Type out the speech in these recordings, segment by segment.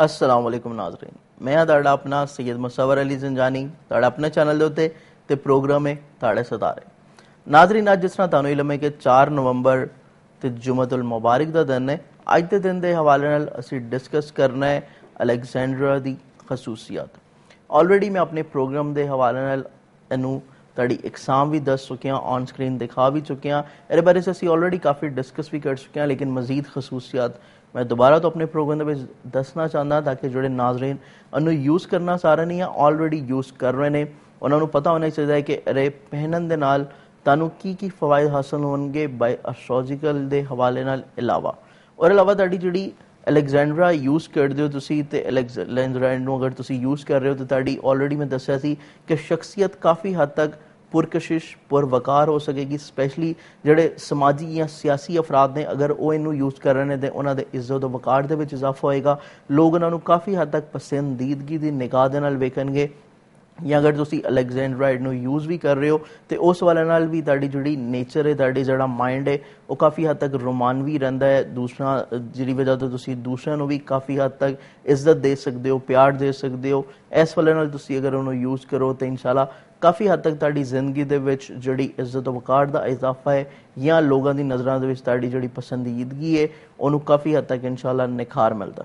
असलम नाजरीन मैं तड़ा अपना सैयद मुसवर अली जनजानी अपने चैनल के उ प्रोग्राम है ताड़े है नाजरीन अज जिस तरह तुम इलम है कि चार नवंबर तो जुम्मत उल मुबारक का दिन है अज के दिन के हवाले असं डिस्कस करना है अलैगजेंडरा की खसूसियत ऑलरेडी मैं अपने प्रोग्राम के हवाले इनू ਤੁਹਾਡੀ ਐਗਜ਼ਾਮ ਵੀ ਦੱਸ ਚੁੱਕੇ ਹਾਂ ਔਨ ਸਕਰੀਨ ਦਿਖਾ ਵੀ ਚੁੱਕੇ ਹਾਂ ਇਹਦੇ ਬਾਰੇ ਅਸੀਂ ਆਲਰੇਡੀ ਕਾਫੀ ਡਿਸਕਸ ਵੀ ਕਰ ਚੁੱਕੇ ਹਾਂ ਲੇਕਿਨ ਮਜ਼ੀਦ ਖਸੂਸੀਅਤ ਮੈਂ ਦੁਬਾਰਾ ਤੋਂ ਆਪਣੇ ਪ੍ਰੋਗਰਾਮ ਦੇ ਵਿੱਚ ਦੱਸਣਾ ਚਾਹੁੰਦਾ ਤਾਂ ਕਿ ਜਿਹੜੇ ਨਾਜ਼ਰੀਨ ਉਹਨੂੰ ਯੂਜ਼ ਕਰਨਾ ਸਾਰਾ ਨਹੀਂ ਆ ਆਲਰੇਡੀ ਯੂਜ਼ ਕਰ ਰਹੇ ਨੇ ਉਹਨਾਂ ਨੂੰ ਪਤਾ ਹੋਣਾ ਚਾਹੀਦਾ ਹੈ ਕਿ ਅਰੇ ਪਹਿਨਣ ਦੇ ਨਾਲ ਤੁਹਾਨੂੰ ਕੀ ਕੀ ਫਾਇਦੇ ਹਾਸਲ ਹੋਣਗੇ ਬਾਈ ਅਸਟ੍ਰੋਲੋਜੀਕਲ ਦੇ ਹਵਾਲੇ ਨਾਲ ਇਲਾਵਾ ਔਰ ਇਲਾਵਾ ਤੁਹਾਡੀ ਜਿਹੜੀ ਅਲੈਗਜ਼ੈਂਡਰਾ ਯੂਜ਼ ਕਰਦੇ ਹੋ ਤੁਸੀਂ ਤੇ ਅਲੈਗਜ਼ੈਂਡਰਾ ਨੂੰ ਅਗਰ ਤੁਸੀਂ ਯੂਜ਼ ਕਰ ਰਹੇ ਹੋ ਤਾਂ ਤੁਹਾਡੀ ਆਲਰੇਡੀ ਮੈਂ ਦੱਸਿਆ ਸੀ ਕਿ ਸ਼ਖਸੀਅਤ ਕਾਫੀ ਹੱਦ ਤੱਕ ਪੁਰਕਸ਼ਿਸ਼ ਪੁਰਵਕਾਰ ਹੋ ਸਕੇਗੀ ਸਪੈਸ਼ਲੀ ਜਿਹੜੇ ਸਮਾਜੀ ਜਾਂ ਸਿਆਸੀ ਅਫਰਾਦ ਨੇ ਅਗਰ ਉਹ ਇਹਨੂੰ ਯੂਜ਼ ਕਰ ਰਹੇ ਨੇ ਤੇ ਉਹਨਾਂ ਦੇ ਇੱਜ਼ਤ ਤੇ ਵਕਾਰ ਦੇ ਵਿੱਚ ਇਜ਼ਾਫਾ ਹੋਏਗਾ ਲੋਕ ਉਹਨਾਂ ਨੂੰ ਕਾਫੀ ਹੱਦ ਤੱਕ ਪਸੰਦੀਦਗੀ ਦੀ ਨਿਗਾਹ ਦੇ ਨਾਲ ਵੇਖਣਗੇ ਜਾਂ ਅਗਰ ਤੁਸੀਂ ਅਲੈਗਜ਼ੈਂਡਰਾਈਡ ਨੂੰ ਯੂਜ਼ ਵੀ ਕਰ ਰਹੇ ਹੋ ਤੇ ਉਸ ਵਾਲੇ ਨਾਲ ਵੀ ਤੁਹਾਡੀ ਜਿਹੜੀ ਨੇਚਰ ਹੈ ਤੁਹਾਡੇ ਜਿਹੜਾ ਮਾਈਂਡ ਹੈ ਉਹ ਕਾਫੀ ਹੱਦ ਤੱਕ ਰੋਮਾਨਵੀ ਰਹਿੰਦਾ ਹੈ ਦੂਸਰਾ ਜਿਹੜੀ ਵਜ੍ਹਾ ਤੋਂ ਤੁਸੀਂ ਦੂਸਰਿਆਂ ਨੂੰ ਵੀ ਕਾਫੀ ਹੱਦ ਤੱਕ ਇੱਜ਼ਤ ਦੇ ਸਕਦੇ ਹੋ ਪਿਆਰ ਦੇ ਸਕਦੇ ਹੋ ਇਸ ਵਾਲੇ ਨਾਲ ਤੁਸੀਂ ਅਗਰ ਉਹਨੂੰ ਯੂਜ਼ ਕਰੋ ਤੇ ਇਨਸ਼ਾਅੱਲਾ ਕਾਫੀ ਹੱਦ ਤੱਕ ਤੁਹਾਡੀ ਜ਼ਿੰਦਗੀ ਦੇ ਵਿੱਚ ਜਿਹੜੀ ਇੱਜ਼ਤ ਵਕਾਰ ਦਾ ਇਜ਼ਾਫਾ ਹੈ ਜਾਂ ਲੋਕਾਂ ਦੀ ਨਜ਼ਰਾਂ ਦੇ ਵਿੱਚ ਤੁਹਾਡੀ ਜਿਹੜੀ ਪਸੰਦੀਦਗੀ ਹੈ ਉਹਨੂੰ ਕਾਫੀ ਹੱਦ ਤੱਕ ਇਨਸ਼ਾਅੱਲਾ ਨਿਖਾਰ ਮਿਲਦਾ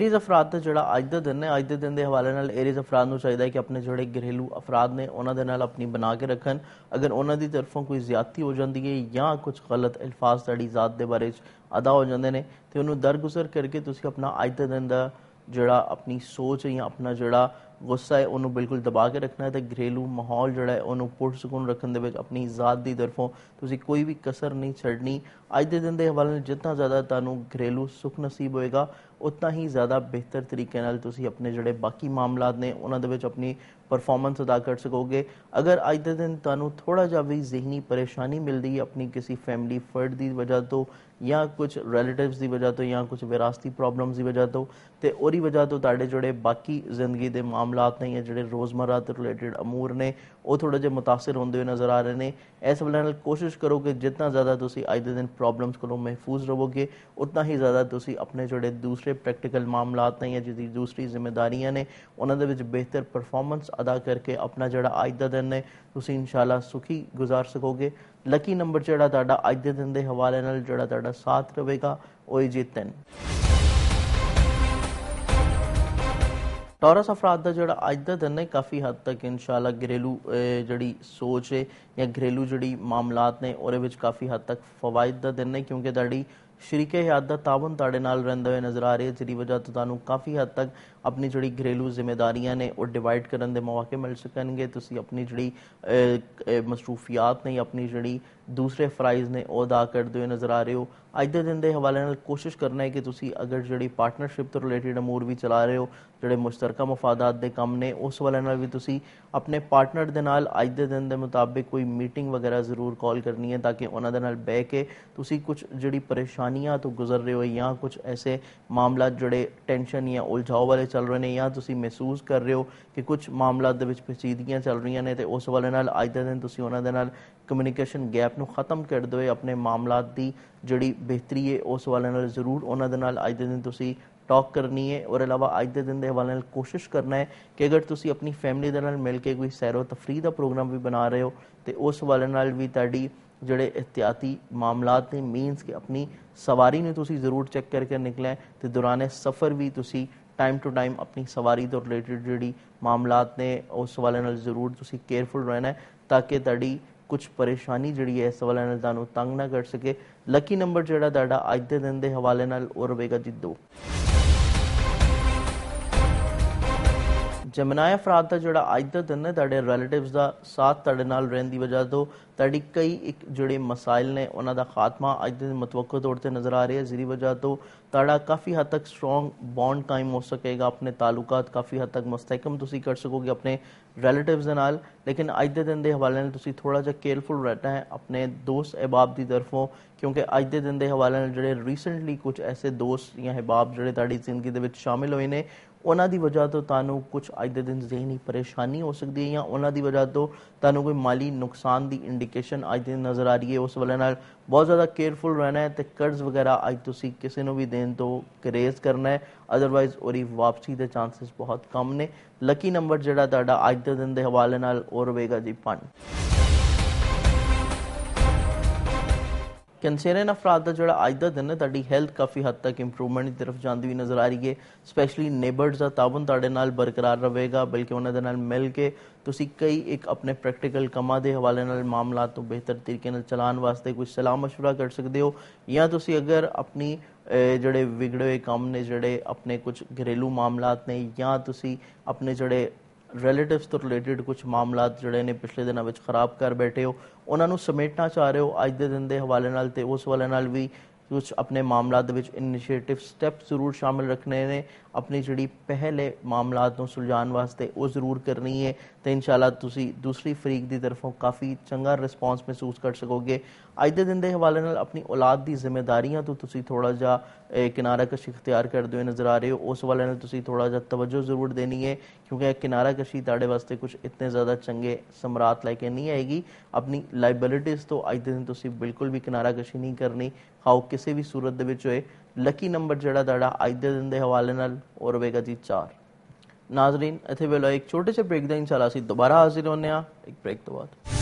ਏਰੀਜ਼ ਅਫਰਾਦ ਦਾ ਜਿਹੜਾ ਅੱਜ ਦਾ ਦਿਨ ਹੈ ਅੱਜ ਦੇ ਦਿਨ ਦੇ ਹਵਾਲੇ ਨਾਲ ਏਰੀਜ਼ ਅਫਰਾਦ ਨੂੰ ਚਾਹੀਦਾ ਹੈ ਕਿ ਆਪਣੇ ਜਿਹੜੇ ਗ੍ਰਹਿਲੂ ਅਫਰਾਦ ਨੇ ਉਹਨਾਂ ਦੇ ਨਾਲ ਆਪਣੀ ਬਣਾ ਕੇ ਰੱਖਣ ਅਗਰ ਉਹਨਾਂ ਦੀ ਤਰਫੋਂ ਕੋਈ ਜ਼ਿਆਦਤੀ ਹੋ ਜਾਂਦੀ ਹੈ ਜਾਂ ਕੁਝ ਗਲਤ ਅਲਫਾਜ਼ ਤੁਹਾਡੀ ਜ਼ਾਤ ਦੇ ਬਾਰੇ ਅਦਾ ਹੋ ਜਾਂਦੇ ਨੇ ਤੇ ਉਹਨੂੰ ਦਰਗੁਜ਼ਰ ਕਰਕੇ ਤੁਸੀਂ ਆਪਣਾ ਅੱਜ ਦੇ ਦਿਨ ਦਾ ਜਿਹੜਾ ਆਪਣੀ ਸੋਚ ਜਾਂ ਆਪਣਾ ਜਿਹੜਾ ਗੁੱਸਾ ਹੈ ਉਹਨੂੰ ਬਿਲਕੁਲ ਦਬਾ ਕੇ ਰੱਖਣਾ ਹੈ ਤੇ ਘਰੇਲੂ ਮਾਹੌਲ ਜਿਹੜਾ ਹੈ ਉਹਨੂੰ ਸਕੂਨ ਰੱਖਣ ਦੇ ਵਿੱਚ ਆਪਣੀ ਜ਼ਾਤ ਦੀ ਤਰਫੋਂ ਤੁਸੀਂ ਕੋਈ ਵੀ ਕਸਰ ਨਹੀਂ ਛੱਡਣੀ ਅੱਜ ਦੇ ਦਿਨ ਦੇ ਹਵਾਲੇ ਨਾਲ ਜਿੰਨਾ ਜ਼ਿਆਦਾ ਤੁਹਾਨੂੰ ਘਰੇਲੂ ਸੁਖ ਨਸੀਬ ਹੋਏਗਾ ਉਤਨਾ ਹੀ ਜ਼ਿਆਦਾ ਬਿਹਤਰ ਤਰੀਕੇ ਨਾਲ ਤੁਸੀਂ ਆਪਣੇ ਜਿਹੜੇ ਬਾਕੀ ਮਾਮਲਾਤ ਨੇ ਉਹਨਾਂ ਦੇ ਵਿੱਚ ਆਪਣੀ ਪਰਫਾਰਮੈਂਸ ਅਦਾ ਕਰ ਸਕੋਗੇ ਅਗਰ ਅੱਜ ਦੇ ਦਿਨ ਤੁਹਾਨੂੰ ਥੋੜਾ ਜਿਹਾ ਵੀ ਜ਼ਿਹਨੀ ਪਰੇਸ਼ਾਨੀ ਮਿਲਦੀ ਹੈ ਆਪਣੀ ਕਿਸੇ ਫੈਮਿਲੀ ਫਰਡ ਦੀ ਵਜ੍ਹਾ ਤੋਂ ਜਾਂ ਕੁਝ ਰਿਲੇਟਿਵਸ ਦੀ وجہ ਤੋਂ ਜਾਂ ਕੁਝ ਵਿਰਾਸਤੀ ਪ੍ਰੋਬਲਮਸ ਦੀ وجہ ਤੋਂ ਤੇ ਉਹਦੀ وجہ ਤੋਂ ਤੁਹਾਡੇ ਜਿਹੜੇ ਬਾਕੀ ਜ਼ਿੰਦਗੀ ਦੇ ਮਾਮਲਾਤ ਨੇ ਜਾਂ ਜਿਹੜੇ ਰੋਜ਼ਮਰਾ ਤੇ ਰਿਲੇਟਡ ਅਮੂਰ ਨੇ ਉਹ ਥੋੜਾ ਜਿਹਾ متاثر ਹੁੰਦੇ ਹੋਏ ਨਜ਼ਰ ਆ ਰਹੇ ਨੇ ਇਸ ਵਲਨ ਨਾਲ ਕੋਸ਼ਿਸ਼ ਕਰੋ ਕਿ ਜਿੰਨਾ ਜ਼ਿਆਦਾ ਤੁਸੀਂ ਅੱਜ ਦੇ ਦਿਨ ਪ੍ਰੋਬਲਮਸ ਕੋਲੋਂ ਮਹਿਫੂਜ਼ ਰਹੋਗੇ ਉਤਨਾ ਹੀ ਜ਼ਿਆਦਾ ਤੁਸੀਂ ਆਪਣੇ ਜਿਹੜੇ ਦੂਸਰੇ ਪ੍ਰੈਕਟੀਕਲ ਮਾਮਲਾਤ ਨੇ ਜਾਂ ਜਿਹਦੀ ਦੂਸਰੀ ਜ਼ਿੰਮੇਵਾਰੀਆਂ ਨੇ ਉਹਨਾਂ ਦੇ ਵਿੱਚ ਬਿਹਤਰ ਪਰਫਾਰਮੈਂਸ ਅਦਾ ਕਰਕੇ ਆਪਣਾ ਜਿਹੜਾ ਅੱਜ ਦਾ ਦਿਨ ਨੇ ਤੁਸੀਂ ਇਨਸ਼ਾਅੱਲਾ ਸੁਖੀ ਗੁਜ਼ਾਰ ਸਕੋਗੇ ਲੱਕੀ ਨੰਬਰ ਜਿਹੜਾ ਤੁਹਾਡਾ ਅੱਜ ਦੇ ਦਿਨ ਦੇ ਹਵਾਲੇ ਨਾਲ ਜਿਹੜਾ ਤੁਹਾਡਾ ਸਾਥ ਰਹੇਗਾ ਉਹ ਜੀ 3 ਟੌਰਸ ਅਫਰਾਦ ਦਾ ਜਿਹੜਾ ਅੱਜ ਦਾ ਦਿਨ ਹੈ ਕਾਫੀ ਹੱਦ ਤੱਕ ਇਨਸ਼ਾਅੱਲਾ ਘਰੇਲੂ ਜਿਹੜੀ ਸੋਚ ਹੈ ਜਾਂ ਘਰੇਲੂ ਜਿਹੜੀ ਮਾਮਲਾਤ ਨੇ ਉਹਦੇ ਵਿੱਚ ਕਾਫੀ ਹੱਦ ਤੱਕ ਫਵਾਇਦ ਦਾ ਦਿਨ ਹੈ ਕਿਉਂਕਿ ਤੁਹਾਡੀ ਸ਼ਰੀਕੇ ਹਯਾਤ ਦਾ ਤਾਵਨ ਤੁਹਾਡੇ ਨਾਲ ਰਹਿੰਦਾ ਹੋਇਆ ਨਜ਼ਰ ਆ ਰਿਹਾ ਜਿਹਦੀ ਵਜ੍ਹਾ ਤੋਂ ਤੁਹਾਨੂੰ ਕਾਫੀ ਹੱਦ ਤੱਕ ਆਪਣੀ ਜਿਹੜੀ ਘਰੇਲੂ ਜ਼ਿੰਮੇਵਾਰੀਆਂ ਨੇ ਉਹ ਡਿਵਾਈਡ ਕਰਨ ਦੇ ਮੌਕੇ ਮਿਲ ਸਕਣਗੇ ਤੁਸੀਂ ਆਪਣੀ ਜਿਹੜੀ ਮਸਰੂਫੀਅਤ ਨਹੀਂ ਆਪਣੀ ਜਿਹੜੀ ਦੂਸਰੇ ਫਰਾਈਜ਼ ਨੇ ਉਹ ਅਦਾ ਕਰਦੇ ਹੋ ਨਜ਼ਰ ਆ ਰਹੇ ਹੋ ਅੱਜ ਦੇ ਦਿਨ ਦੇ ਹਵਾਲੇ ਨਾਲ ਕੋਸ਼ਿਸ਼ ਕਰਨਾ ਹੈ ਕਿ ਤੁਸੀਂ ਅਗਰ ਜਿਹੜੀ ਪਾਰਟਨਰਸ਼ਿਪ ਤੋਂ ਰਿਲੇਟਡ ਅਮੂਰ ਵੀ ਚਲਾ ਰਹੇ ਹੋ ਜਿਹੜੇ ਮੁਸ਼ਤਰਕਾ ਮਫਾਦਾਤ ਦੇ ਕੰਮ ਨੇ ਉਸ ਵਾਲੇ ਨਾਲ ਵੀ ਤੁਸੀਂ ਆਪਣੇ ਪਾਰਟਨਰ ਦੇ ਨਾਲ ਅੱਜ ਦੇ ਦਿਨ ਦੇ ਮੁਤਾਬਿਕ ਕੋਈ ਮੀਟਿੰਗ ਵਗੈਰਾ ਜ਼ਰੂਰ ਕਾਲ ਕਰਨੀ ਹੈ ਤਾਂ ਕਿ ਉਹਨਾਂ ਦੇ ਨਾਲ ਬਹਿ ਕੇ ਤੁਸੀਂ ਕੁਝ ਜਿਹੜੀ ਪਰੇਸ਼ਾਨੀਆਂ ਤੋਂ ਗੁਜ਼ਰ ਰਹੇ ਹੋ ਜਾਂ ਕੁਝ ਐਸੇ ਮਾਮਲਾ ਜਿਹੜੇ ਟੈਨਸ਼ਨ ਜਾਂ ਉਲਝਾਓ ਵਾਲੇ ਚੱਲ ਰਹੇ ਨੇ ਜਾਂ ਤੁਸੀਂ ਮਹਿਸੂਸ ਕਰ ਰਹੇ ਹੋ ਕਿ ਕੁਝ ਮਾਮਲਾ ਦੇ ਵਿੱਚ ਪੇਚੀਦਗੀਆਂ ਚੱਲ ਰਹੀਆਂ ਨੇ ਤੇ ਉਸ ਵਾਲੇ ਨਾਲ ਅੱਜ ਦੇ ਦਿਨ ਤੁਸੀਂ ਉਹਨਾਂ ਦੇ ਨਾਲ ਕਮਿਊਨੀਕੇਸ਼ਨ ਗੈਪ ਨੂੰ ਖਤਮ ਕਰ ਦੋਏ ਆਪਣੇ ਮਾਮਲਾਤ ਦੀ ਜਿਹੜੀ ਬਿਹਤਰੀ ਹੈ ਉਸ ਵਾਲੇ ਨਾਲ ਜ਼ਰੂਰ ਉਹਨਾਂ ਦੇ ਨਾਲ ਅੱਜ ਦੇ ਦਿਨ ਤੁਸੀਂ ਟਾਕ ਕਰਨੀ ਹੈ ਔਰ ਇਲਾਵਾ ਅੱਜ ਦੇ ਦਿਨ ਦੇ ਹਵਾਲੇ ਨਾਲ ਕੋਸ਼ਿਸ਼ ਕਰਨਾ ਹੈ ਕਿ ਅਗਰ ਤੁਸੀਂ ਆਪਣੀ ਫੈਮਿਲੀ ਦੇ ਨਾਲ ਮਿਲ ਕੇ ਕੋਈ ਸੈਰੋ ਤਫਰੀਹ ਦਾ ਪ੍ਰੋਗਰਾਮ ਵੀ ਬਣਾ ਰਹੇ ਹੋ ਤੇ ਉਸ ਵਾਲੇ ਨਾਲ ਵੀ ਤੁਹਾਡੀ ਜਿਹੜੇ ਇhtiyati ਮਾਮਲਾਤ ਨੇ ਮੀਨਸ ਕਿ ਆਪਣੀ ਸਵਾਰੀ ਨੂੰ ਤੁਸੀਂ ਜ਼ਰੂਰ ਚੈੱਕ ਕਰਕੇ ਨਿਕਲੇ ਤੇ ਦੌਰਾਨੇ ਸਫ਼ਰ ਵੀ ਤੁਸੀਂ ਟਾਈਮ ਟੂ ਟਾਈਮ ਆਪਣੀ ਸਵਾਰੀ ਤੋਂ ਰਿਲੇਟਡ ਜਿਹੜੀ ਮਾਮਲਾਤ ਨੇ ਉਸ ਵਾਲੇ ਨਾਲ ਜ਼ਰੂਰ ਤੁਸੀਂ ਕੇਅਰਫੁਲ ਰਹਿਣਾ ਹੈ ਤਾਂ ਕਿ ਤੁਹਾਡੀ ਕੁਝ ਪਰੇਸ਼ਾਨੀ ਜਿਹੜੀ ਹੈ ਇਸ ਹਵਾਲੇ ਨਾਲ ਤੁਹਾਨੂੰ ਤੰਗ ਨਾ ਕਰ ਸਕੇ ਲੱਕੀ ਨੰਬਰ ਜਿਹੜਾ ਤੁਹਾਡਾ ਅੱਜ ਦੇ ਦਿਨ ਦੇ ਹਵਾਲੇ ਨਾਲ ਉਹ ਰਹੇਗਾ ਜੀ 2 ਜਮਨਾਇ ਫਰਾਦ ਦਾ ਜਿਹੜਾ ਅੱਜ ਦਾ ਦਿਨ ਹੈ ਤੁਹਾਡੇ ਰਿਲੇਟਿਵਸ ਦਾ ਸਾਥ ਤੁਹਾਡੇ ਨਾਲ ਰਹਿਣ ਦੀ ਵਜ੍ਹਾ ਤੋਂ ਤੁਹਾਡੀ ਕਈ ਜਿਹੜੇ ਮਸਾਇਲ ਨੇ ਉਹਨਾਂ ਦਾ ਖਾਤਮਾ ਅੱਜ ਦੇ ਮਤਵਕਾ ਤੌਰ ਤੇ ਨਜ਼ਰ ਆ ਰਿਹਾ ਜ਼ਰੀ ਵਜ੍ਹਾ ਤੋਂ ਤੁਹਾਡਾ ਕਾਫੀ ਹੱਦ ਤੱਕ ਸਟਰੋਂਗ ਬੌਂਡ ਕਾਇਮ ਹੋ ਸਕੇਗਾ ਆਪਣੇ ਤਾਲੁਕਾਤ ਕਾਫੀ ਹੱਦ ਤੱਕ ਮਸਤਕਮ ਤੁਸੀਂ ਕਰ ਸਕੋਗੇ ਆਪਣੇ ਰਿਲੇਟਿਵਸ ਦੇ ਨਾਲ ਲੇਕਿਨ ਅੱਜ ਦੇ ਦਿਨ ਦੇ ਹਵਾਲੇ ਨਾਲ ਤੁਸੀਂ ਥੋੜਾ ਜਿਹਾ ਕੇਅਰਫੁਲ ਰਹਿਣਾ ਹੈ ਆਪਣੇ ਦੋਸਤ ਅਹਿਬਾਬ ਦੀ ਤਰਫੋਂ ਕਿਉਂਕਿ ਅੱਜ ਦੇ ਦਿਨ ਦੇ ਹਵਾਲੇ ਨਾਲ ਜਿਹੜੇ ਰੀਸੈਂਟਲੀ ਕੁਝ ਐਸੇ ਦੋਸਤ ਜਾਂ ਅਹਿਬਾਬ ਜਿਹੜੇ ਤੁਹਾਡੀ ਜ਼ਿੰਦਗੀ ਦੇ ਵਿੱਚ ਸ਼ਾਮਿਲ ਹੋਏ ਨੇ ਉਹਨਾਂ ਦੀ ਵਜ੍ਹਾ ਤੋਂ ਤੁਹਾਨੂੰ ਕੁਝ ਅੱਜ ਦੇ ਦਿਨ ਜ਼ਿਹਨੀ ਪਰੇਸ਼ਾਨੀ ਹੋ ਸਕਦੀ ਹੈ ਜਾਂ ਉਹਨਾਂ ਦੀ ਵਜ੍ਹਾ ਤੋਂ ਤੁਹਾਨੂੰ ਕੋਈ ਮਾਲੀ ਨੁਕਸਾਨ ਦੀ ਇੰਡੀ ਐਪਲੀਕੇਸ਼ਨ ਅੱਜ ਦੀ ਨਜ਼ਰ ਆ ਰਹੀ ਹੈ ਉਸ ਵੱਲ ਨਾਲ ਬਹੁਤ ਜ਼ਿਆਦਾ ਕੇਅਰਫੁਲ ਰਹਿਣਾ ਹੈ ਤੇ ਕਰਜ਼ ਵਗੈਰਾ ਅੱਜ ਤੁਸੀਂ ਕਿਸੇ ਨੂੰ ਵੀ ਦੇਣ ਤੋਂ ਕਰੇਜ਼ ਕਰਨਾ ਹੈ ਅਦਰਵਾਈਜ਼ ਉਹਦੀ ਵਾਪਸੀ ਦੇ ਚਾਂਸਸ ਬਹੁਤ ਕਮ ਨੇ ਲੱਕੀ ਨੰਬਰ ਜਿਹੜਾ ਤੁਹਾਡਾ ਅੱਜ ਦੇ ਦਿਨ ਦੇ ਹਵਾਲੇ ਨਾਲ ਉਹ ਰਹੇਗਾ ਜੀ 5 ਕੈਂਸਰ ਅਫਰਾਦ ਦਾ ਜਿਹੜਾ ਅੱਜ ਦਾ ਦਿਨ ਹੈ ਤੁਹਾਡੀ ਹੈਲਥ ਕਾਫੀ ਹੱਦ ਤੱਕ ਇੰਪਰੂਵਮੈਂਟ ਦੀ ਤਰਫ ਜਾਂਦੀ ਹੋਈ ਨਜ਼ਰ ਆ ਰਹੀ ਹੈ ਸਪੈਸ਼ਲੀ ਨੇਬਰਸ ਦਾ ਤਾਬਨ ਤੁਹਾਡੇ ਨਾਲ ਬਰਕਰਾਰ ਰਹੇਗਾ ਬਲਕਿ ਉਹਨਾਂ ਦੇ ਨਾਲ ਮਿਲ ਕੇ ਤੁਸੀਂ ਕਈ ਇੱਕ ਆਪਣੇ ਪ੍ਰੈਕਟੀਕਲ ਕਮਾਂ ਦੇ ਹਵਾਲੇ ਨਾਲ ਮਾਮਲਾ ਤੋਂ ਬਿਹਤਰ ਤਰੀਕੇ ਨਾਲ ਚਲਾਉਣ ਵਾਸਤੇ ਕੋਈ ਸਲਾਹ مشورہ ਕਰ ਸਕਦੇ ਹੋ ਜਾਂ ਤੁਸੀਂ ਅਗਰ ਆਪਣੀ ਜਿਹੜੇ ਵਿਗੜੇ ਕੰਮ ਨੇ ਜਿਹੜੇ ਆਪਣੇ ਕੁਝ ਘਰੇਲੂ ਮਾਮਲਾਤ ਨੇ ਜਾਂ ਤੁਸੀਂ ਆਪਣੇ ਜਿਹੜੇ ਰਿਲੇਟਿਵਸ ਤੋਂ ਰਿਲੇਟਡ ਕੁਝ ਮਾਮਲਾਤ ਜਿਹੜੇ ਨੇ ਪਿਛਲੇ ਦਿਨਾਂ ਵਿੱਚ ਖਰਾਬ ਕਰ ਬੈਠੇ ਹੋ ਉਹਨਾਂ ਨੂੰ ਸਮੇਟਣਾ ਚਾਹ ਰਹੇ ਹੋ ਅੱਜ ਦੇ ਦਿਨ ਦੇ ਹਵਾਲੇ ਨਾਲ ਤੇ ਉਸ ਹਵਾਲੇ ਨਾਲ ਵੀ ਕੁਝ ਆਪਣੇ ਮਾਮਲਾਤ ਦੇ ਵਿੱਚ ਇਨੀਸ਼ੀਏਟਿਵ ਸਟੈਪ ਜ਼ਰੂਰ ਸ਼ਾਮਿਲ ਰੱਖਣੇ ਨੇ ਆਪਣੀ ਜਿਹੜੀ ਪਹਿਲੇ ਮਾਮਲਾਤ ਨੂੰ ਸੁਲਝਾਉਣ ਵਾਸਤੇ ਉਹ ਜ਼ਰੂਰ ਕਰਨੀ ਹੈ ਤੇ ਇਨਸ਼ਾਅੱਲਾ ਤੁਸੀਂ ਦੂਸਰੀ ਫਰੀਕ ਦੀ ਤਰਫੋਂ ਕਾਫੀ ਚੰਗਾ ਰਿਸਪੌਂਸ ਮਹਿਸੂਸ ਕਰ ਸਕੋਗੇ ਅੱਜ ਦੇ ਦਿਨ ਦੇ ਹਵਾਲੇ ਨਾਲ ਆਪਣੀ ਔਲਾਦ ਦੀ ਜ਼ਿੰਮੇਵਾਰੀਆਂ ਤੋਂ ਤੁਸੀਂ ਥੋੜਾ ਜਿਹਾ ਕਿਨਾਰਾ ਕਸ਼ੀ ਇਖਤਿਆਰ ਕਰਦੇ ਹੋ ਨਜ਼ਰ ਆ ਰਹੇ ਹੋ ਉਸ ਵਾਲੇ ਨਾਲ ਤੁਸੀਂ ਥੋੜਾ ਜਿਹਾ ਤਵੱਜੋ ਜ਼ਰੂਰ ਦੇਣੀ ਹੈ ਕਿਉਂਕਿ ਕਿਨਾਰਾ ਕਸ਼ੀ ਤੁਹਾਡੇ ਵਾਸਤੇ ਕੁਝ ਇਤਨੇ ਜ਼ਿਆਦਾ ਚੰਗੇ ਸਮਰਾਤ ਲੈ ਕੇ ਨਹੀਂ ਆਏਗੀ ਆਪਣੀ ਲਾਇਬਿਲਿਟੀਜ਼ ਤੋਂ ਅੱਜ ਦੇ ਦਿਨ ਤੁਸੀਂ ਬਿਲਕੁਲ ਵੀ ਕਿਨਾਰਾ ਕਸ਼ੀ ਨਹੀਂ ਕਰਨੀ ਹਾਉ ਕਿਸੇ ਵੀ ਸੂਰਤ ਦੇ ਵਿੱਚ ਹੋਏ ਲੱਕੀ ਨੰਬਰ ਜਿਹੜਾ ਤੁਹਾਡਾ ਅੱਜ ਦੇ ਦਿਨ ਦੇ ਹਵਾਲੇ ਨਾਲ ਔਰ ਰਵੇਗਾ ਜੀ 4 ਨਾਜ਼ਰੀਨ ਇਥੇ ਵੇਲੇ ਇੱਕ ਛੋਟੇ ਜਿਹੇ ਬ੍ਰੇਕ ਦਾ ਇਨਸ਼ਾਅੱਲਾ ਅਸੀਂ ਦੁਬਾਰਾ ਹਾਜ਼ਰ ਹੋਣੇ ਆ ਇੱਕ ਬ੍ਰੇਕ ਤੋਂ ਬਾਅਦ